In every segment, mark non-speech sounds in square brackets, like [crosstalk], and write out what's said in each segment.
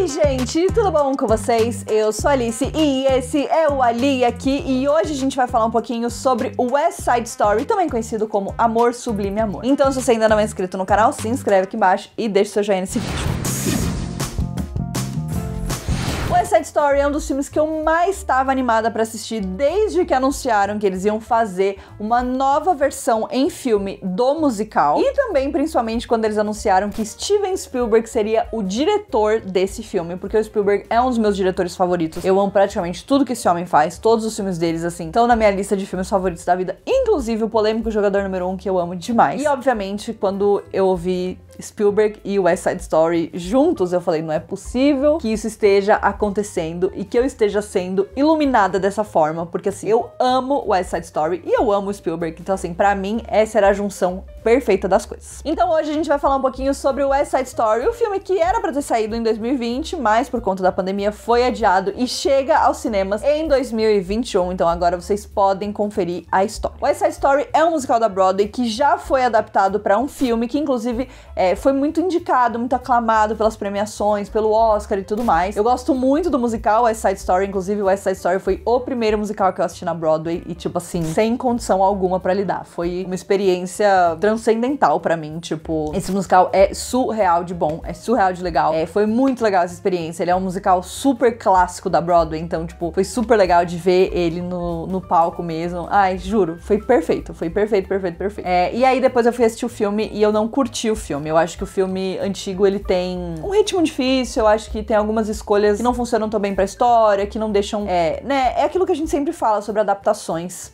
Oi, gente, tudo bom com vocês? Eu sou Alice e esse é o Ali aqui e hoje a gente vai falar um pouquinho sobre o West Side Story, também conhecido como Amor Sublime Amor. Então, se você ainda não é inscrito no canal, se inscreve aqui embaixo e deixe seu joinha nesse vídeo. Story é um dos filmes que eu mais estava animada para assistir desde que anunciaram que eles iam fazer uma nova versão em filme do musical e também principalmente quando eles anunciaram que Steven Spielberg seria o diretor desse filme, porque o Spielberg é um dos meus diretores favoritos. Eu amo praticamente tudo que esse homem faz, todos os filmes deles assim, estão na minha lista de filmes favoritos da vida, inclusive o polêmico jogador número 1 um, que eu amo demais. E obviamente, quando eu ouvi Spielberg e West Side Story juntos. Eu falei, não é possível que isso esteja acontecendo e que eu esteja sendo iluminada dessa forma, porque assim, eu amo West Side Story e eu amo Spielberg, então assim, para mim essa era a junção perfeita das coisas. Então hoje a gente vai falar um pouquinho sobre o West Side Story, o filme que era para ter saído em 2020, mas por conta da pandemia foi adiado e chega aos cinemas em 2021, então agora vocês podem conferir a história. West Side Story é um musical da Broadway que já foi adaptado para um filme que inclusive é, foi muito indicado, muito aclamado pelas premiações, pelo Oscar e tudo mais. Eu gosto muito do musical West Side Story, inclusive West Side Story foi o primeiro musical que eu assisti na Broadway e tipo assim, sem condição alguma para lidar. Foi uma experiência transcendental para mim. Tipo, esse musical é surreal de bom, é surreal de legal. É, foi muito legal essa experiência. Ele é um musical super clássico da Broadway, então, tipo, foi super legal de ver ele no, no palco mesmo. Ai, juro, foi perfeito, foi perfeito, perfeito, perfeito. É, e aí depois eu fui assistir o filme e eu não curti o filme. Eu acho que o filme antigo ele tem um ritmo difícil, eu acho que tem algumas escolhas que não funcionam tão bem pra história, que não deixam. É, né? É aquilo que a gente sempre fala sobre adaptações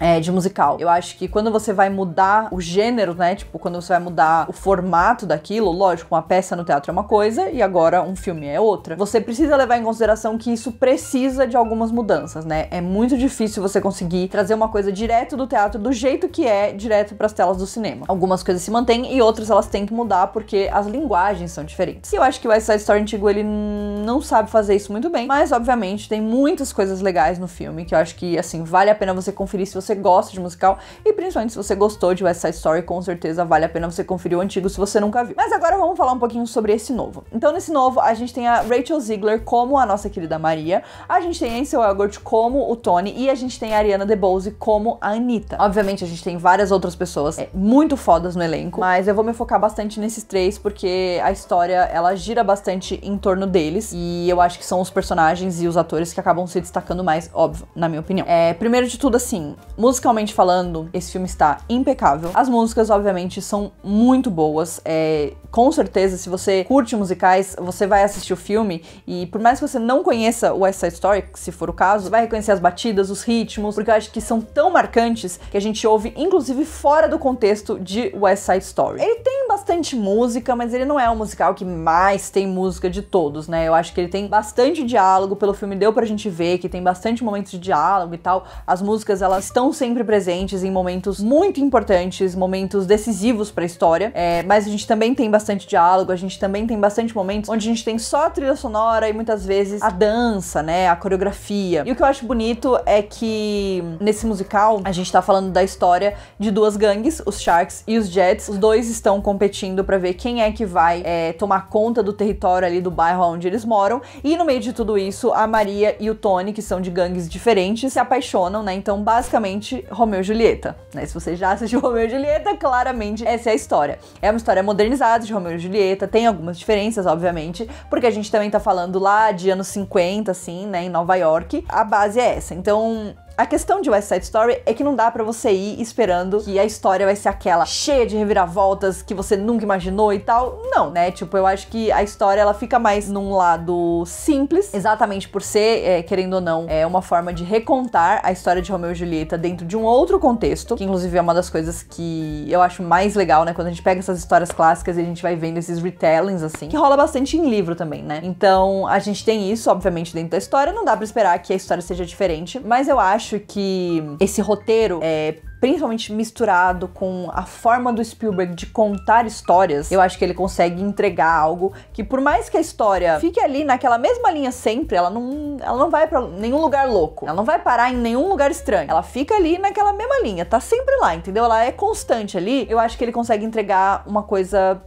é, de musical. Eu acho que quando você vai mudar o gênero, né? Tipo, quando você vai mudar o formato daquilo, lógico, uma peça no teatro é uma coisa e agora um filme é outra. Você precisa levar em consideração que isso precisa de algumas mudanças, né? É muito difícil você conseguir trazer uma coisa direto do teatro do jeito que é, direto para as telas do cinema. Algumas coisas se mantêm e outras elas têm que mudar porque as linguagens são diferentes. E eu acho que o West Side Story antigo ele não sabe fazer isso muito bem, mas obviamente tem muitas coisas legais no filme que eu acho que assim vale a pena você conferir se você você gosta de musical e principalmente se você gostou de West Side Story, com certeza vale a pena você conferir o antigo se você nunca viu. Mas agora vamos falar um pouquinho sobre esse novo. Então nesse novo a gente tem a Rachel Ziegler como a nossa querida Maria, a gente tem Ansel Elgort como o Tony e a gente tem a Ariana DeBose como a Anitta. Obviamente a gente tem várias outras pessoas é, muito fodas no elenco, mas eu vou me focar bastante nesses três porque a história ela gira bastante em torno deles e eu acho que são os personagens e os atores que acabam se destacando mais, óbvio, na minha opinião. É, primeiro de tudo, assim, Musicalmente falando, esse filme está impecável. As músicas, obviamente, são muito boas. É, com certeza, se você curte musicais, você vai assistir o filme e por mais que você não conheça o West Side Story, se for o caso, vai reconhecer as batidas, os ritmos, porque eu acho que são tão marcantes que a gente ouve, inclusive, fora do contexto de West Side Story. Ele tem bastante música, mas ele não é o musical que mais tem música de todos, né? Eu acho que ele tem bastante diálogo, pelo filme deu pra gente ver que tem bastante momentos de diálogo e tal. As músicas, elas estão estão sempre presentes em momentos muito importantes, momentos decisivos para a história. É, mas a gente também tem bastante diálogo, a gente também tem bastante momentos onde a gente tem só a trilha sonora e muitas vezes a dança, né, a coreografia. E o que eu acho bonito é que nesse musical a gente tá falando da história de duas gangues, os Sharks e os Jets. Os dois estão competindo para ver quem é que vai é, tomar conta do território ali do bairro onde eles moram. E no meio de tudo isso, a Maria e o Tony, que são de gangues diferentes, se apaixonam, né? Então, basicamente claramente Romeu e Julieta, né? Se você já assistiu [laughs] Romeu e Julieta, claramente essa é a história. É uma história modernizada de Romeu e Julieta, tem algumas diferenças, obviamente, porque a gente também tá falando lá de anos 50, assim, né, em Nova York. A base é essa. Então, a questão de West Side Story é que não dá para você ir esperando que a história vai ser aquela cheia de reviravoltas que você nunca imaginou e tal. Não, né? Tipo, eu acho que a história ela fica mais num lado simples, exatamente por ser, é, querendo ou não, é uma forma de recontar a história de Romeu e Julieta dentro de um outro contexto, que inclusive é uma das coisas que eu acho mais legal, né? Quando a gente pega essas histórias clássicas e a gente vai vendo esses retellings assim, que rola bastante em livro também, né? Então a gente tem isso, obviamente, dentro da história. Não dá para esperar que a história seja diferente, mas eu acho acho que esse roteiro é principalmente misturado com a forma do Spielberg de contar histórias, eu acho que ele consegue entregar algo que por mais que a história fique ali naquela mesma linha sempre, ela não, ela não vai para nenhum lugar louco, ela não vai parar em nenhum lugar estranho, ela fica ali naquela mesma linha, tá sempre lá, entendeu? Ela é constante ali. Eu acho que ele consegue entregar uma coisa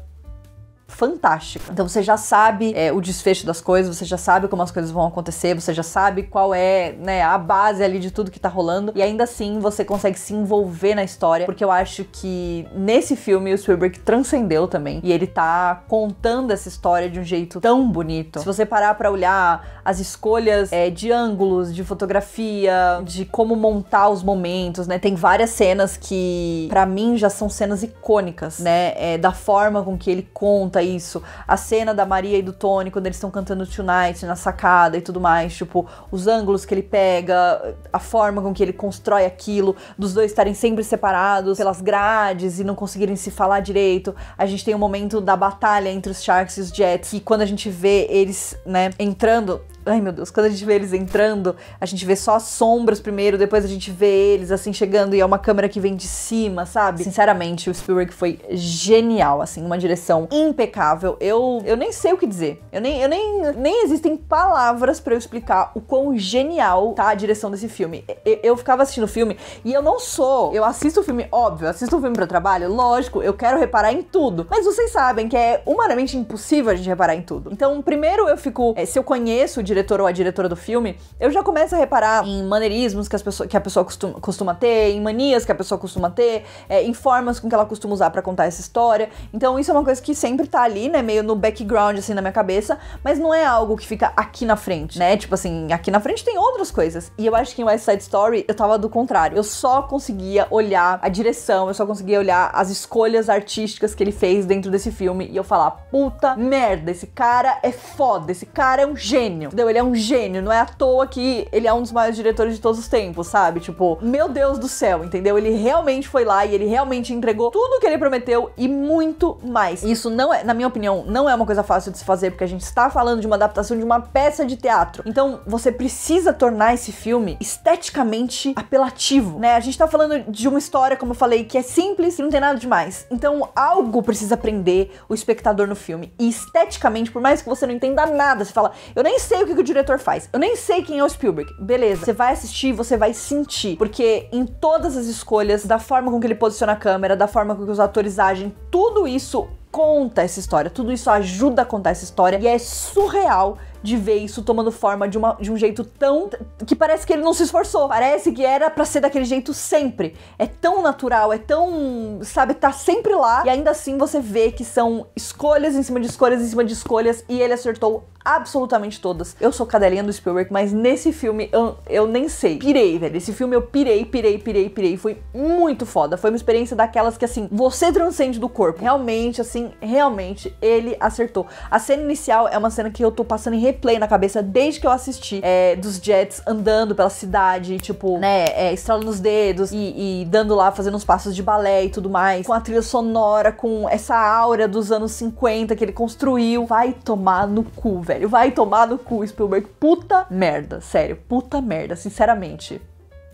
fantástica. Então você já sabe é, o desfecho das coisas, você já sabe como as coisas vão acontecer, você já sabe qual é né, a base ali de tudo que tá rolando, e ainda assim você consegue se envolver na história, porque eu acho que nesse filme o Spielberg transcendeu também, e ele tá contando essa história de um jeito tão bonito. Se você parar para olhar as escolhas é, de ângulos, de fotografia, de como montar os momentos, né, tem várias cenas que para mim já são cenas icônicas, né, é, da forma com que ele conta conta isso. A cena da Maria e do Tony quando eles estão cantando Tonight na sacada e tudo mais, tipo, os ângulos que ele pega, a forma com que ele constrói aquilo, dos dois estarem sempre separados pelas grades e não conseguirem se falar direito. A gente tem o um momento da batalha entre os Sharks e os Jets, que quando a gente vê eles, né, entrando, Ai meu Deus, quando a gente vê eles entrando, a gente vê só as sombras primeiro, depois a gente vê eles assim chegando e é uma câmera que vem de cima, sabe? Sinceramente, o Spielberg foi genial, assim, uma direção impecável. Eu, eu nem sei o que dizer. Eu nem, eu nem, nem existem palavras para eu explicar o quão genial tá a direção desse filme. Eu, eu ficava assistindo o filme e eu não sou. Eu assisto o filme, óbvio, assisto o filme para trabalho, lógico, eu quero reparar em tudo. Mas vocês sabem que é humanamente impossível a gente reparar em tudo. Então, primeiro eu fico, é, se eu conheço o diretor diretor ou a diretora do filme, eu já começo a reparar em maneirismos que, as que a pessoa costuma, costuma ter, em manias que a pessoa costuma ter, é, em formas com que ela costuma usar para contar essa história. Então isso é uma coisa que sempre tá ali, né? Meio no background, assim, na minha cabeça, mas não é algo que fica aqui na frente, né? Tipo assim, aqui na frente tem outras coisas. E eu acho que em West Side Story eu tava do contrário. Eu só conseguia olhar a direção, eu só conseguia olhar as escolhas artísticas que ele fez dentro desse filme e eu falar, puta merda, esse cara é foda, esse cara é um gênio. Entendeu? ele é um gênio, não é à toa que ele é um dos maiores diretores de todos os tempos, sabe? Tipo, meu Deus do céu, entendeu? Ele realmente foi lá e ele realmente entregou tudo o que ele prometeu e muito mais. Isso não é, na minha opinião, não é uma coisa fácil de se fazer, porque a gente está falando de uma adaptação de uma peça de teatro. Então, você precisa tornar esse filme esteticamente apelativo, né? A gente tá falando de uma história, como eu falei, que é simples e não tem nada demais. Então, algo precisa prender o espectador no filme. E esteticamente, por mais que você não entenda nada, você fala, eu nem sei o que, que o diretor faz. Eu nem sei quem é o Spielberg. Beleza, você vai assistir, você vai sentir. Porque em todas as escolhas, da forma com que ele posiciona a câmera, da forma com que os atores agem, tudo isso conta essa história, tudo isso ajuda a contar essa história e é surreal de ver isso tomando forma de, uma, de um jeito tão. que parece que ele não se esforçou. Parece que era para ser daquele jeito sempre. É tão natural, é tão. sabe, tá sempre lá. E ainda assim você vê que são escolhas em cima de escolhas em cima de escolhas. E ele acertou absolutamente todas. Eu sou cadelinha do Spielberg, mas nesse filme eu, eu nem sei. Pirei, velho. Esse filme eu pirei, pirei, pirei, pirei. Foi muito foda. Foi uma experiência daquelas que, assim, você transcende do corpo. Realmente, assim, realmente, ele acertou. A cena inicial é uma cena que eu tô passando em replay na cabeça desde que eu assisti é, dos Jets andando pela cidade, tipo, né, é, estralando os dedos e, e, dando lá, fazendo uns passos de balé e tudo mais, com a trilha sonora, com essa aura dos anos 50 que ele construiu. Vai tomar no cu, velho. Vai tomar no cu, Spielberg. Puta merda, sério. Puta merda, sinceramente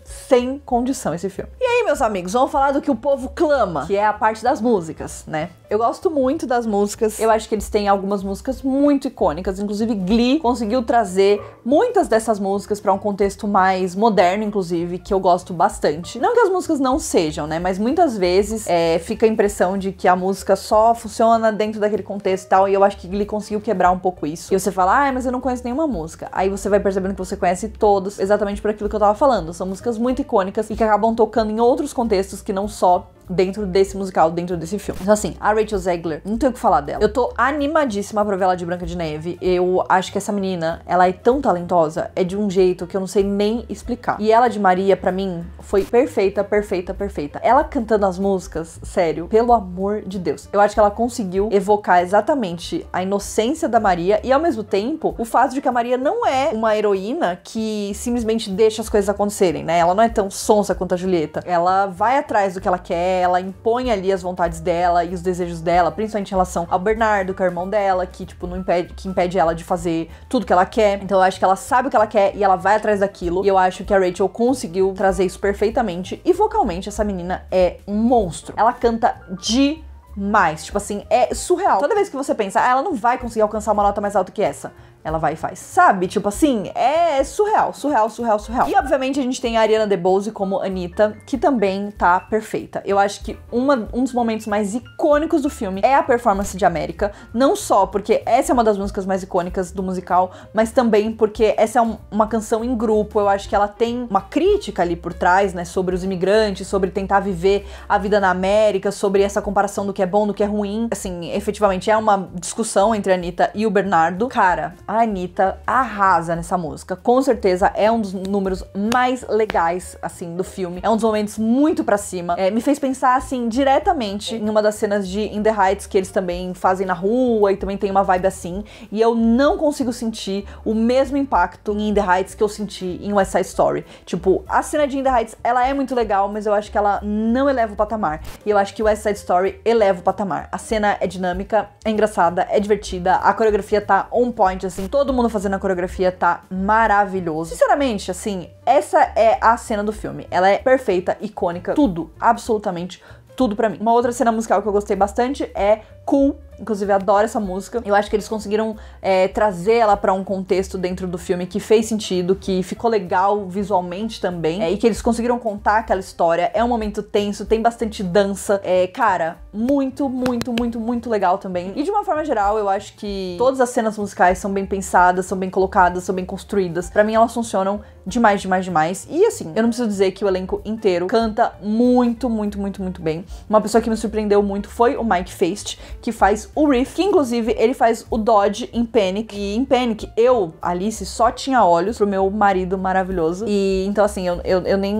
sem condição esse filme. E aí, meus amigos, vamos falar do que o povo clama, que é a parte das músicas, né? Eu gosto muito das músicas. Eu acho que eles têm algumas músicas muito icônicas, inclusive Glee conseguiu trazer muitas dessas músicas para um contexto mais moderno, inclusive, que eu gosto bastante. Não que as músicas não sejam, né? Mas muitas vezes é, fica a impressão de que a música só funciona dentro daquele contexto e tal, e eu acho que Glee conseguiu quebrar um pouco isso. E você fala, ah, mas eu não conheço nenhuma música. Aí você vai percebendo que você conhece todos. exatamente por aquilo que eu tava falando. São músicas muito icônicas e que acabam tocando em outros contextos que não só dentro desse musical, dentro desse filme. Então, assim, a Rachel Zegler, não tenho o que falar dela. Eu tô animadíssima pra ver ela de Branca de Neve. Eu acho que essa menina, ela é tão talentosa, é de um jeito que eu não sei nem explicar. E ela de Maria, pra mim, foi perfeita, perfeita, perfeita. Ela cantando as músicas, sério, pelo amor de Deus. Eu acho que ela conseguiu evocar exatamente a inocência da Maria e, ao mesmo tempo, o fato de que a Maria não é uma heroína que simplesmente deixa as coisas acontecerem, né? Ela não é tão sonsa quanto a Julieta. Ela vai atrás do que ela quer, ela impõe ali as vontades dela e os desejos dela, principalmente em relação ao Bernardo, que é o irmão dela, que, tipo, não impede, que impede ela de fazer tudo que ela quer. Então eu acho que ela sabe o que ela quer e ela vai atrás daquilo. E eu acho que a Rachel conseguiu trazer isso perfeitamente. E vocalmente, essa menina é um monstro. Ela canta de mais. Tipo assim, é surreal. Toda vez que você pensa, ah, ela não vai conseguir alcançar uma nota mais alta que essa ela vai e faz. Sabe? Tipo assim, é surreal, surreal, surreal, surreal. E obviamente a gente tem a Ariana DeBose como Anitta, que também tá perfeita. Eu acho que uma, um dos momentos mais icônicos do filme é a performance de América. Não só porque essa é uma das músicas mais icônicas do musical, mas também porque essa é um, uma canção em grupo. Eu acho que ela tem uma crítica ali por trás, né? Sobre os imigrantes, sobre tentar viver a vida na América, sobre essa comparação do que é bom, do que é ruim. Assim, efetivamente é uma discussão entre a Anitta e o Bernardo. Cara, a a Anitta arrasa nessa música. Com certeza é um dos números mais legais, assim, do filme. É um dos momentos muito pra cima. É, me fez pensar, assim, diretamente em uma das cenas de In the Heights que eles também fazem na rua e também tem uma vibe assim. E eu não consigo sentir o mesmo impacto em In the Heights que eu senti em West Side Story. Tipo, a cena de In the Heights, ela é muito legal, mas eu acho que ela não eleva o patamar. E eu acho que West Side Story eleva o patamar. A cena é dinâmica, é engraçada, é divertida, a coreografia tá on point, assim assim, todo mundo fazendo a coreografia tá maravilhoso. Sinceramente, assim, essa é a cena do filme. Ela é perfeita, icônica, tudo, absolutamente tudo para mim. Uma outra cena musical que eu gostei bastante é Cool inclusive adoro essa música. Eu acho que eles conseguiram é, trazer ela para um contexto dentro do filme que fez sentido, que ficou legal visualmente também, é, e que eles conseguiram contar aquela história. É um momento tenso, tem bastante dança. É, cara, muito, muito, muito, muito legal também. E de uma forma geral, eu acho que todas as cenas musicais são bem pensadas, são bem colocadas, são bem construídas. Para mim, elas funcionam demais, demais, demais. E assim, eu não preciso dizer que o elenco inteiro canta muito, muito, muito, muito bem. Uma pessoa que me surpreendeu muito foi o Mike Feist, que faz o Reef, que inclusive ele faz o Dodge em Panic. E em Panic, eu, Alice, só tinha olhos pro meu marido maravilhoso. E então, assim, eu, eu, eu nem.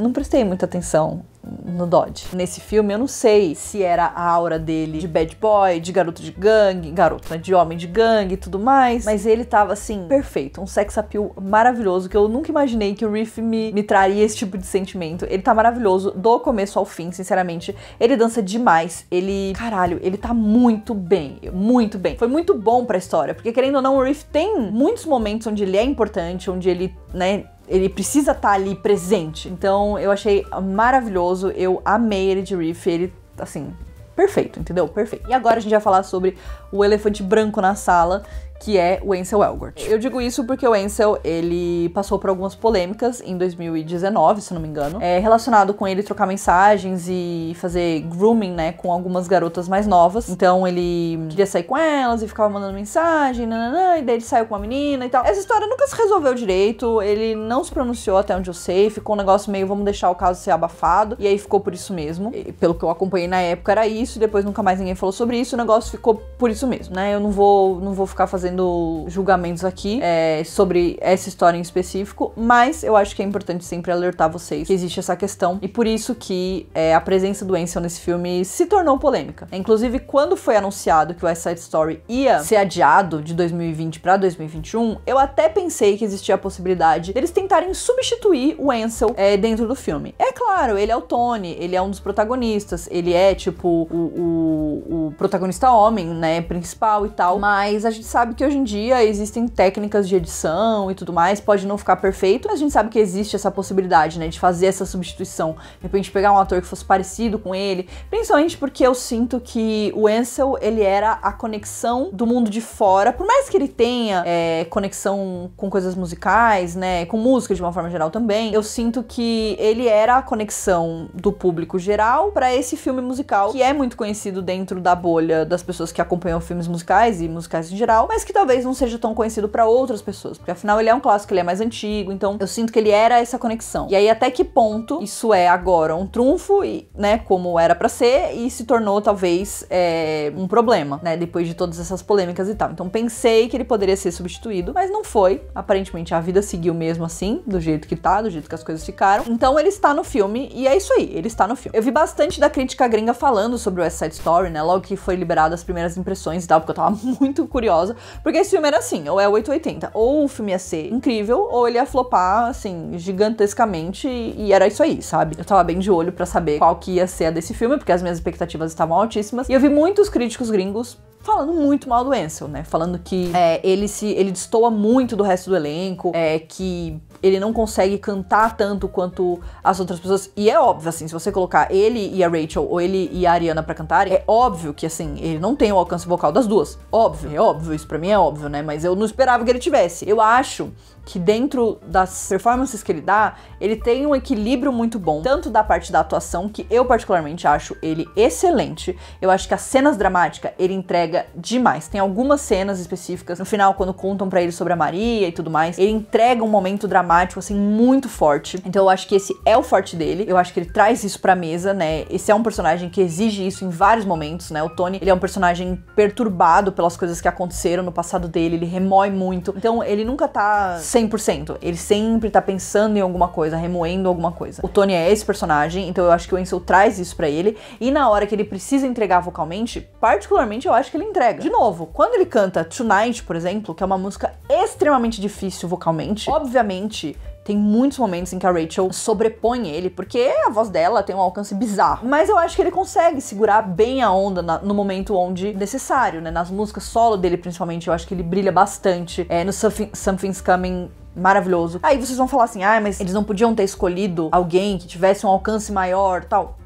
não prestei muita atenção no Dodge. Nesse filme, eu não sei se era a aura dele de bad boy, de garoto de gangue, garoto, né, de homem de gangue e tudo mais, mas ele tava assim, perfeito, um sex appeal maravilhoso que eu nunca imaginei que o Riff me, me traria esse tipo de sentimento. Ele tá maravilhoso do começo ao fim, sinceramente. Ele dança demais, ele, caralho, ele tá muito bem, muito bem. Foi muito bom pra história, porque querendo ou não, o Riff tem muitos momentos onde ele é importante, onde ele, né, ele precisa estar tá ali presente. Então eu achei maravilhoso, eu amei ele de riff, ele assim, perfeito, entendeu? Perfeito. E agora a gente vai falar sobre o elefante branco na sala, que é o Ansel Elgort. Eu digo isso porque o Ansel, ele passou por algumas polêmicas em 2019, se não me engano, é relacionado com ele trocar mensagens e fazer grooming, né, com algumas garotas mais novas. Então ele queria sair com elas e ficava mandando mensagem, nananã, e daí ele saiu com uma menina e tal. Essa história nunca se resolveu direito, ele não se pronunciou até onde eu sei, ficou um negócio meio vamos deixar o caso ser abafado, e aí ficou por isso mesmo. E pelo que eu acompanhei na época era isso, depois nunca mais ninguém falou sobre isso, o negócio ficou por isso mesmo, né? Eu não vou não vou ficar fazendo fazendo julgamentos aqui é, sobre essa história em específico, mas eu acho que é importante sempre alertar vocês que existe essa questão e por isso que é, a presença do Ansel nesse filme se tornou polêmica. É, inclusive, quando foi anunciado que o West Side Story ia ser adiado de 2020 para 2021, eu até pensei que existia a possibilidade deles tentarem substituir o Ansel é, dentro do filme. É claro, ele é o Tony, ele é um dos protagonistas, ele é tipo o, o, o protagonista homem, né, principal e tal, mas a gente sabe que hoje em dia existem técnicas de edição e tudo mais, pode não ficar perfeito, mas a gente sabe que existe essa possibilidade, né, de fazer essa substituição. De repente pegar um ator que fosse parecido com ele, principalmente porque eu sinto que o Ansel, ele era a conexão do mundo de fora, por mais que ele tenha é, conexão com coisas musicais, né, com música de uma forma geral também, eu sinto que ele era a conexão do público geral para esse filme musical, que é muito conhecido dentro da bolha das pessoas que acompanham filmes musicais e musicais em geral, mas que talvez não seja tão conhecido para outras pessoas, porque afinal ele é um clássico, ele é mais antigo, então eu sinto que ele era essa conexão. E aí até que ponto isso é agora um trunfo, e, né, como era para ser, e se tornou talvez é, um problema, né, depois de todas essas polêmicas e tal. Então pensei que ele poderia ser substituído, mas não foi. Aparentemente a vida seguiu mesmo assim, do jeito que tá, do jeito que as coisas ficaram. Então ele está no filme e é isso aí, ele está no filme. Eu vi bastante da crítica gringa falando sobre o West Side Story, né, logo que foi liberado as primeiras impressões e tal, porque eu tava [laughs] muito curiosa, porque esse filme era assim, ou é 880, ou o filme ia ser incrível, ou ele ia flopar, assim, gigantescamente, e era isso aí, sabe? Eu tava bem de olho para saber qual que ia ser a desse filme, porque as minhas expectativas estavam altíssimas. E eu vi muitos críticos gringos falando muito mal do Ansel, né? Falando que é, ele se ele destoa muito do resto do elenco, é, que ele não consegue cantar tanto quanto as outras pessoas. E é óbvio, assim, se você colocar ele e a Rachel ou ele e a Ariana para cantar, é óbvio que, assim, ele não tem o alcance vocal das duas. Óbvio, é óbvio, isso pra mim é óbvio, né? Mas eu não esperava que ele tivesse. Eu acho que dentro das performances que ele dá, ele tem um equilíbrio muito bom, tanto da parte da atuação, que eu particularmente acho ele excelente. Eu acho que as cenas dramáticas ele entrega entrega demais. Tem algumas cenas específicas no final, quando contam para ele sobre a Maria e tudo mais, ele entrega um momento dramático, assim, muito forte. Então eu acho que esse é o forte dele, eu acho que ele traz isso pra mesa, né? Esse é um personagem que exige isso em vários momentos, né? O Tony, ele é um personagem perturbado pelas coisas que aconteceram no passado dele, ele remói muito. Então ele nunca tá 100%, ele sempre tá pensando em alguma coisa, remoendo alguma coisa. O Tony é esse personagem, então eu acho que o Ansel traz isso para ele, e na hora que ele precisa entregar vocalmente, particularmente eu acho que ele entrega. De novo, quando ele canta Tonight, por exemplo, que é uma música extremamente difícil vocalmente, obviamente tem muitos momentos em que a Rachel sobrepõe ele, porque a voz dela tem um alcance bizarro. Mas eu acho que ele consegue segurar bem a onda na, no momento onde necessário, né? Nas músicas solo dele, principalmente, eu acho que ele brilha bastante. É, no Something, Something's Coming maravilhoso. Aí vocês vão falar assim: ah, mas eles não podiam ter escolhido alguém que tivesse um alcance maior tal.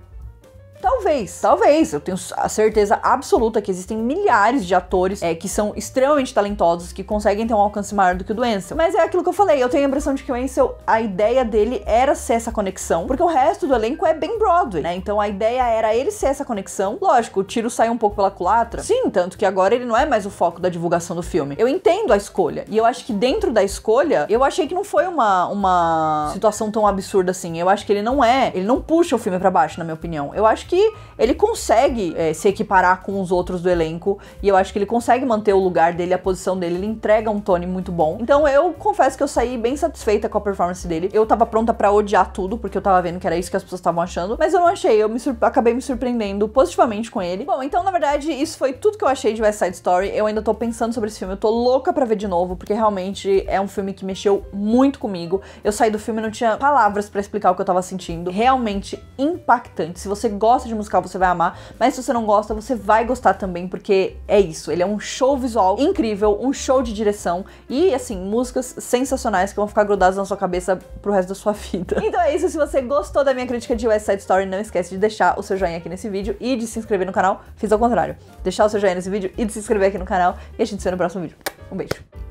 Talvez, talvez. Eu tenho a certeza absoluta que existem milhares de atores é, que são extremamente talentosos, que conseguem ter um alcance maior do que o do Ansel. Mas é aquilo que eu falei, eu tenho a impressão de que o Ansel, a ideia dele era ser essa conexão, porque o resto do elenco é bem Broadway, né? Então a ideia era ele ser essa conexão. Lógico, o tiro saiu um pouco pela culatra. Sim, tanto que agora ele não é mais o foco da divulgação do filme. Eu entendo a escolha. E eu acho que dentro da escolha, eu achei que não foi uma, uma situação tão absurda assim. Eu acho que ele não é, ele não puxa o filme para baixo, na minha opinião. Eu acho que ele consegue é, se equiparar com os outros do elenco e eu acho que ele consegue manter o lugar dele, a posição dele, ele entrega um tone muito bom. Então eu confesso que eu saí bem satisfeita com a performance dele. Eu tava pronta para odiar tudo, porque eu tava vendo que era isso que as pessoas estavam achando, mas eu não achei, eu me acabei me surpreendendo positivamente com ele. Bom, então na verdade isso foi tudo que eu achei de West Side Story. Eu ainda tô pensando sobre esse filme, eu tô louca para ver de novo, porque realmente é um filme que mexeu muito comigo. Eu saí do filme e não tinha palavras para explicar o que eu tava sentindo. Realmente impactante. Se você gosta gosta de musical, você vai amar. Mas se você não gosta, você vai gostar também, porque é isso. Ele é um show visual incrível, um show de direção e, assim, músicas sensacionais que vão ficar grudadas na sua cabeça pro resto da sua [laughs] vida. Então é isso. Se você gostou da minha crítica de West Side Story, não esquece de deixar o seu joinha aqui nesse vídeo e de se inscrever no canal. Fiz ao contrário. Deixar o seu joinha nesse vídeo e de se inscrever aqui no canal. E a gente se vê no próximo vídeo. Um beijo.